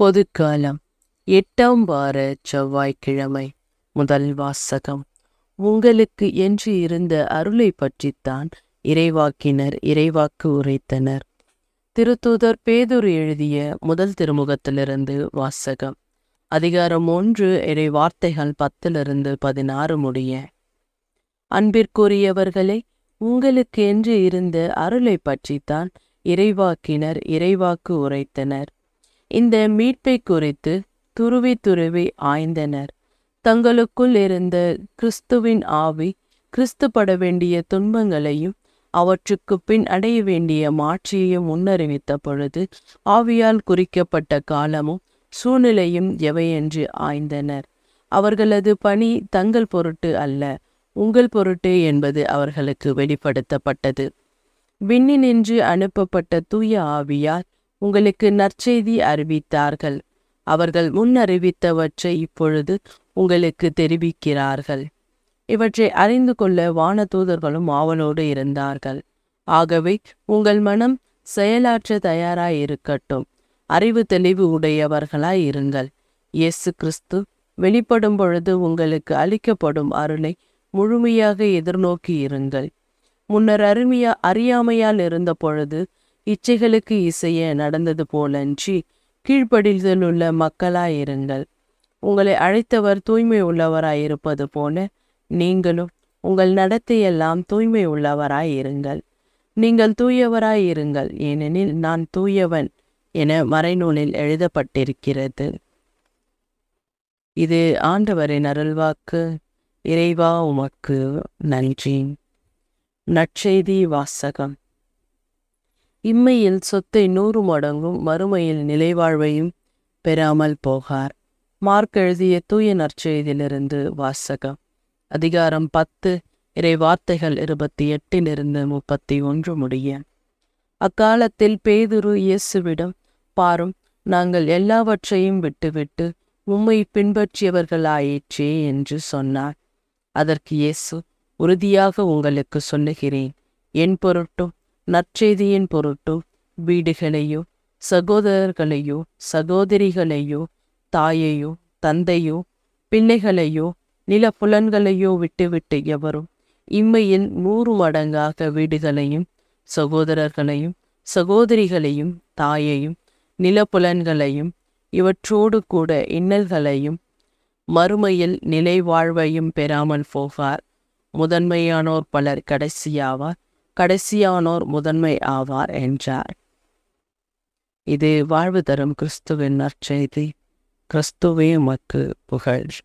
பொதுக்காலம் எட்டாம் வார செவ்வாய்க்கிழமை முதல் வாசகம் உங்களுக்கு என்று இருந்த அருளை பற்றித்தான் இறைவாக்கினர் இறைவாக்கு உரைத்தனர் திருத்தூதர் பேதூர் எழுதிய முதல் திருமுகத்திலிருந்து வாசகம் அதிகாரம் ஒன்று இறை வார்த்தைகள் பத்திலிருந்து பதினாறு முடிய அன்பிற்குரியவர்களை உங்களுக்கு என்று இருந்த அருளை பற்றித்தான் இறைவாக்கினர் இறைவாக்கு உரைத்தனர் இந்த மீட்பை குறித்து துருவி துருவி ஆய்ந்தனர் தங்களுக்குள் இருந்த கிறிஸ்துவின் ஆவி கிறிஸ்துப்பட வேண்டிய துன்பங்களையும் அவற்றுக்கு பின் அடைய வேண்டிய மாற்றியையும் முன்னறிவித்த பொழுது ஆவியால் குறிக்கப்பட்ட காலமும் சூழ்நிலையும் எவையென்று ஆய்ந்தனர் அவர்களது பணி தங்கள் பொருட்டு அல்ல உங்கள் பொருட்டு என்பது அவர்களுக்கு வெளிப்படுத்தப்பட்டது விண்ணினின்று அனுப்பப்பட்ட தூய ஆவியார் உங்களுக்கு நற்செய்தி அறிவித்தார்கள் அவர்கள் முன்னறிவித்தவற்றை இப்பொழுது உங்களுக்கு தெரிவிக்கிறார்கள் இவற்றை அறிந்து கொள்ள வானதூதர்களும் ஆவலோடு இருந்தார்கள் ஆகவே உங்கள் மனம் செயலாற்ற தயாராயிருக்கட்டும் இருக்கட்டும் அறிவு தெளிவு உடையவர்களாய் இருங்கள் இயேசு கிறிஸ்து வெளிப்படும் பொழுது உங்களுக்கு அளிக்கப்படும் அருளை முழுமையாக எதிர்நோக்கி இருங்கள் முன்னர் அருமையா அறியாமையால் இருந்த பொழுது இச்சைகளுக்கு இசைய நடந்தது போலன்றி கீழ்ப்படிதல் உள்ள மக்களாயிருங்கள் உங்களை அழைத்தவர் தூய்மை உள்ளவராயிருப்பது போல நீங்களும் உங்கள் நடத்தையெல்லாம் தூய்மை உள்ளவராயிருங்கள் நீங்கள் தூயவராயிருங்கள் ஏனெனில் நான் தூயவன் என மறைநூலில் எழுதப்பட்டிருக்கிறது இது ஆண்டவரின் அருள்வாக்கு இறைவா உமக்கு நன்றி நற்செய்தி வாசகம் இம்மையில் சொத்தை நூறு மடங்கும் மறுமையில் நிலைவாழ்வையும் பெறாமல் போகார் மார்க் எழுதிய தூய நற்செய்தியிலிருந்து வாசகம் அதிகாரம் பத்து இறை வார்த்தைகள் இருபத்தி எட்டிலிருந்து முப்பத்தி ஒன்று முடிய அக்காலத்தில் பேதுரு இயேசுவிடம் பாரும் நாங்கள் எல்லாவற்றையும் விட்டுவிட்டு உம்மை பின்பற்றியவர்களாயிற்றே என்று சொன்னார் அதற்கு இயேசு உறுதியாக உங்களுக்கு சொல்லுகிறேன் என் பொருட்டும் நற்செய்தியின் பொருட்டு வீடுகளையோ சகோதரர்களையோ சகோதரிகளையோ தாயையோ தந்தையோ பிள்ளைகளையோ நிலப்புலன்களையோ விட்டுவிட்டு எவரும் இம்மையின் நூறு மடங்காக வீடுகளையும் சகோதரர்களையும் சகோதரிகளையும் தாயையும் நிலப்புலன்களையும் இவற்றோடு கூட இன்னல்களையும் மறுமையில் நிலை வாழ்வையும் பெறாமல் போகார் முதன்மையானோர் பலர் கடைசியாவார் கடைசியானோர் முதன்மை ஆவார் என்றார் இது வாழ்வு தரும் கிறிஸ்துவின் நற்செய்தி கிறிஸ்துவே மக்கு புகழ்